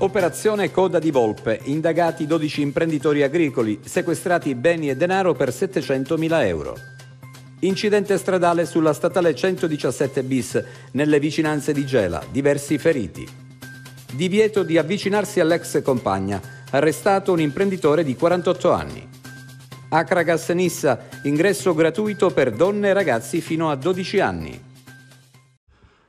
Operazione Coda di Volpe, indagati 12 imprenditori agricoli, sequestrati beni e denaro per 700.000 euro. Incidente stradale sulla statale 117 bis, nelle vicinanze di Gela, diversi feriti. Divieto di avvicinarsi all'ex compagna, arrestato un imprenditore di 48 anni. Acragas Nissa, ingresso gratuito per donne e ragazzi fino a 12 anni.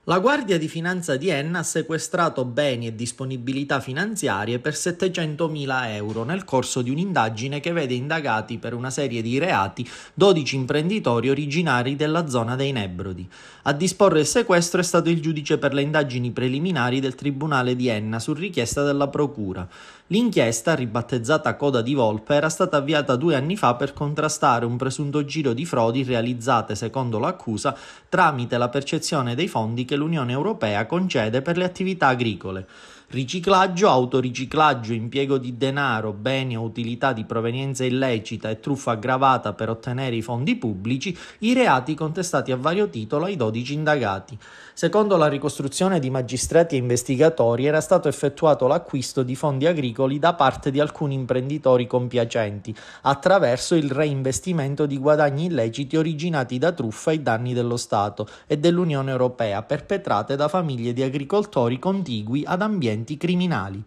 La Guardia di Finanza di Enna ha sequestrato beni e disponibilità finanziarie per 700.000 euro nel corso di un'indagine che vede indagati per una serie di reati 12 imprenditori originari della zona dei Nebrodi. A disporre il sequestro è stato il giudice per le indagini preliminari del Tribunale di Enna su richiesta della Procura. L'inchiesta, ribattezzata Coda di Volpe, era stata avviata due anni fa per contrastare un presunto giro di frodi realizzate, secondo l'accusa, tramite la percezione dei fondi che l'Unione Europea concede per le attività agricole Riciclaggio, autoriciclaggio, impiego di denaro, beni o utilità di provenienza illecita e truffa aggravata per ottenere i fondi pubblici, i reati contestati a vario titolo ai 12 indagati. Secondo la ricostruzione di magistrati e investigatori era stato effettuato l'acquisto di fondi agricoli da parte di alcuni imprenditori compiacenti attraverso il reinvestimento di guadagni illeciti originati da truffa ai danni dello Stato e dell'Unione Europea perpetrate da famiglie di agricoltori contigui ad ambienti antecedenti criminali.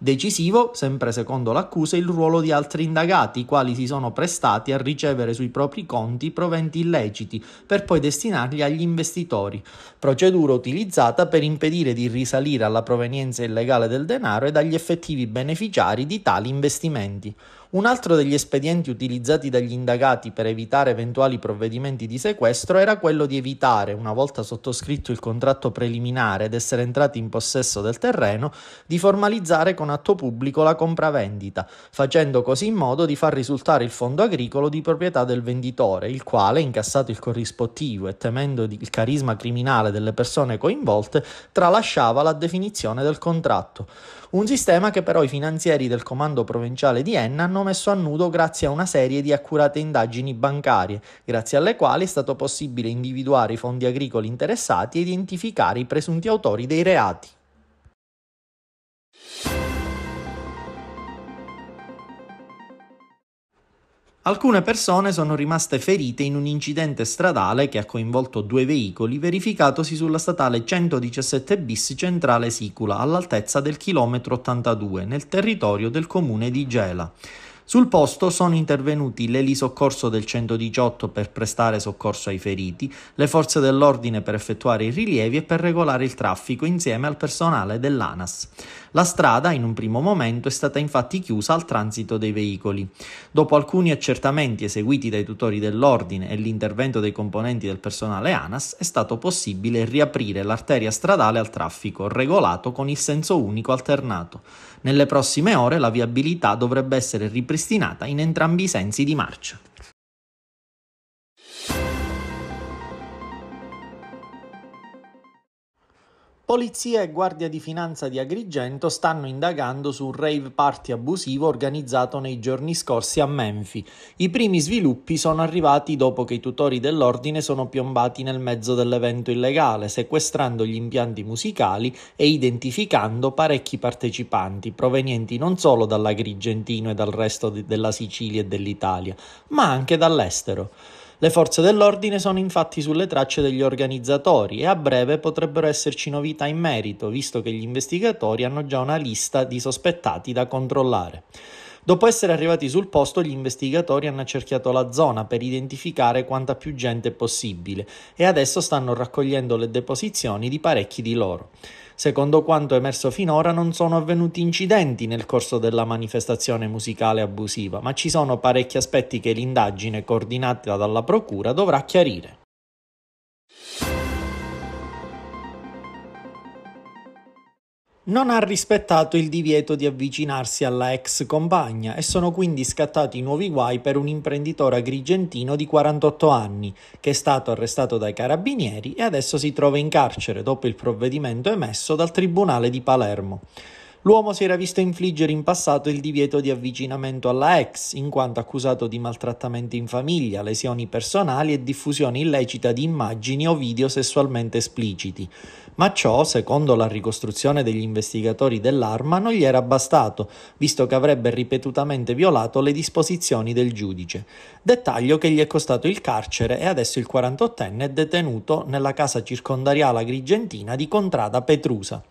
Decisivo, sempre secondo l'accusa, il ruolo di altri indagati, i quali si sono prestati a ricevere sui propri conti proventi illeciti, per poi destinarli agli investitori, procedura utilizzata per impedire di risalire alla provenienza illegale del denaro e dagli effettivi beneficiari di tali investimenti. Un altro degli espedienti utilizzati dagli indagati per evitare eventuali provvedimenti di sequestro era quello di evitare, una volta sottoscritto il contratto preliminare ed essere entrati in possesso del terreno, di formalizzare con atto pubblico la compravendita, facendo così in modo di far risultare il fondo agricolo di proprietà del venditore, il quale, incassato il corrispottivo e temendo il carisma criminale delle persone coinvolte, tralasciava la definizione del contratto un sistema che però i finanzieri del comando provinciale di Enna hanno messo a nudo grazie a una serie di accurate indagini bancarie, grazie alle quali è stato possibile individuare i fondi agricoli interessati e identificare i presunti autori dei reati. Alcune persone sono rimaste ferite in un incidente stradale che ha coinvolto due veicoli verificatosi sulla statale 117 bis centrale Sicula all'altezza del chilometro 82 nel territorio del comune di Gela. Sul posto sono intervenuti l'elisoccorso del 118 per prestare soccorso ai feriti, le forze dell'ordine per effettuare i rilievi e per regolare il traffico insieme al personale dell'ANAS. La strada in un primo momento è stata infatti chiusa al transito dei veicoli. Dopo alcuni accertamenti eseguiti dai tutori dell'ordine e l'intervento dei componenti del personale ANAS è stato possibile riaprire l'arteria stradale al traffico regolato con il senso unico alternato. Nelle prossime ore la viabilità dovrebbe essere ripristinata in entrambi i sensi di marcia. Polizia e Guardia di Finanza di Agrigento stanno indagando su un rave party abusivo organizzato nei giorni scorsi a Menfi. I primi sviluppi sono arrivati dopo che i tutori dell'ordine sono piombati nel mezzo dell'evento illegale, sequestrando gli impianti musicali e identificando parecchi partecipanti, provenienti non solo dall'Agrigentino e dal resto de- della Sicilia e dell'Italia, ma anche dall'estero. Le forze dell'ordine sono infatti sulle tracce degli organizzatori e a breve potrebbero esserci novità in merito, visto che gli investigatori hanno già una lista di sospettati da controllare. Dopo essere arrivati sul posto, gli investigatori hanno accerchiato la zona per identificare quanta più gente possibile e adesso stanno raccogliendo le deposizioni di parecchi di loro. Secondo quanto emerso finora non sono avvenuti incidenti nel corso della manifestazione musicale abusiva, ma ci sono parecchi aspetti che l'indagine coordinata dalla Procura dovrà chiarire. non ha rispettato il divieto di avvicinarsi alla ex compagna e sono quindi scattati nuovi guai per un imprenditore agrigentino di 48 anni che è stato arrestato dai carabinieri e adesso si trova in carcere dopo il provvedimento emesso dal Tribunale di Palermo. L'uomo si era visto infliggere in passato il divieto di avvicinamento alla ex, in quanto accusato di maltrattamenti in famiglia, lesioni personali e diffusione illecita di immagini o video sessualmente espliciti. Ma ciò, secondo la ricostruzione degli investigatori dell'arma, non gli era bastato, visto che avrebbe ripetutamente violato le disposizioni del giudice. Dettaglio che gli è costato il carcere e adesso il 48enne è detenuto nella casa circondariale agrigentina di Contrada Petrusa.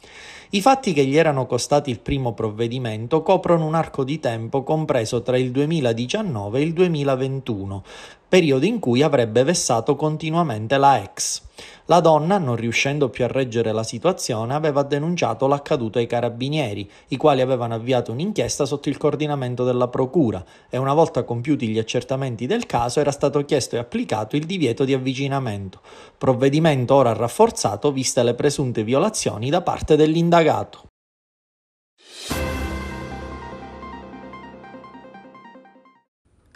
I fatti che gli erano costati il primo provvedimento coprono un arco di tempo compreso tra il 2019 e il 2021, periodo in cui avrebbe vessato continuamente la ex. La donna, non riuscendo più a reggere la situazione, aveva denunciato l'accaduto ai carabinieri, i quali avevano avviato un'inchiesta sotto il coordinamento della procura e una volta compiuti gli accertamenti del caso era stato chiesto e applicato il divieto di avvicinamento, provvedimento ora rafforzato viste le presunte violazioni da parte dell'indagato.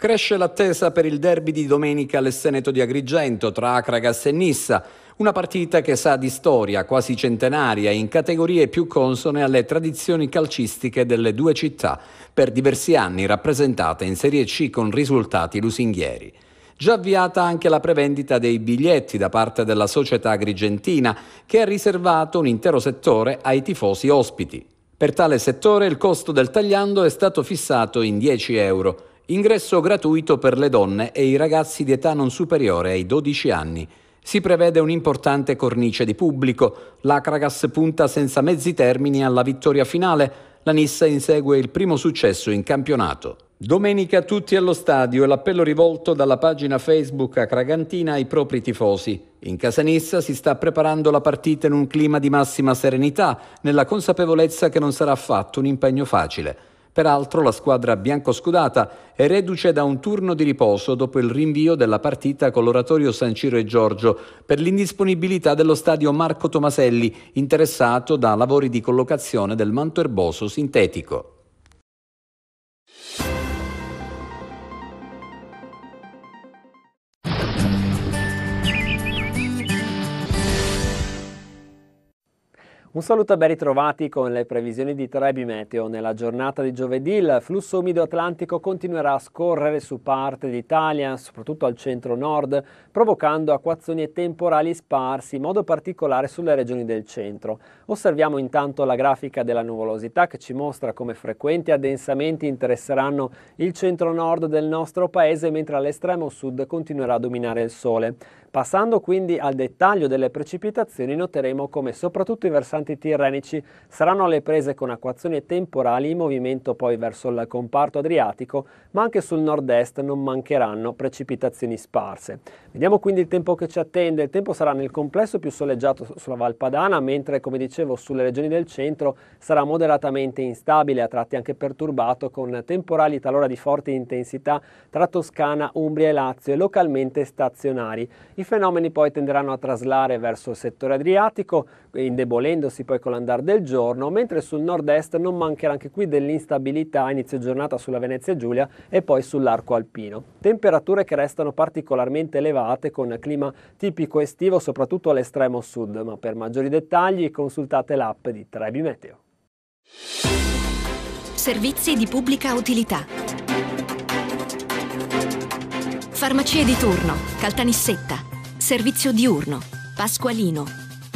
Cresce l'attesa per il derby di domenica al Seneto di Agrigento tra Acragas e Nissa, una partita che sa di storia quasi centenaria in categorie più consone alle tradizioni calcistiche delle due città, per diversi anni rappresentate in Serie C con risultati lusinghieri. Già avviata anche la prevendita dei biglietti da parte della società agrigentina, che ha riservato un intero settore ai tifosi ospiti. Per tale settore il costo del tagliando è stato fissato in 10 euro. Ingresso gratuito per le donne e i ragazzi di età non superiore ai 12 anni. Si prevede un'importante cornice di pubblico. L'Acragas punta senza mezzi termini alla vittoria finale. La Nissa insegue il primo successo in campionato. Domenica tutti allo stadio e l'appello rivolto dalla pagina Facebook Acragantina ai propri tifosi. In casa Nissa si sta preparando la partita in un clima di massima serenità, nella consapevolezza che non sarà affatto un impegno facile. Peraltro la squadra biancoscudata è reduce da un turno di riposo dopo il rinvio della partita con l'oratorio San Ciro e Giorgio per l'indisponibilità dello stadio Marco Tomaselli interessato da lavori di collocazione del manto erboso sintetico. Un saluto e ben ritrovati con le previsioni di Trebi Meteo. Nella giornata di giovedì il flusso umido atlantico continuerà a scorrere su parte d'Italia, soprattutto al centro-nord, provocando acquazzoni e temporali sparsi, in modo particolare sulle regioni del centro. Osserviamo intanto la grafica della nuvolosità che ci mostra come frequenti addensamenti interesseranno il centro-nord del nostro paese, mentre all'estremo sud continuerà a dominare il sole. Passando quindi al dettaglio delle precipitazioni noteremo come soprattutto i versanti tirrenici saranno alle prese con acquazioni temporali in movimento poi verso il comparto adriatico, ma anche sul nord-est non mancheranno precipitazioni sparse. Vediamo quindi il tempo che ci attende, il tempo sarà nel complesso più soleggiato sulla Valpadana, mentre come dicevo sulle regioni del centro sarà moderatamente instabile, a tratti anche perturbato, con temporali talora di forte intensità tra Toscana, Umbria e Lazio e localmente stazionari. I fenomeni poi tenderanno a traslare verso il settore adriatico, indebolendosi poi con l'andare del giorno, mentre sul nord-est non mancherà anche qui dell'instabilità inizio giornata sulla Venezia Giulia e poi sull'arco alpino. Temperature che restano particolarmente elevate con clima tipico estivo soprattutto all'estremo sud, ma per maggiori dettagli consultate l'app di Trebi Meteo. Servizi di pubblica utilità. Farmacie di turno, Caltanissetta, Servizio diurno. Pasqualino.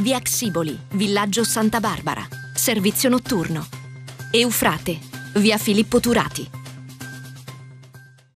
Via Xiboli, Villaggio Santa Barbara. Servizio notturno. Eufrate. Via Filippo Turati.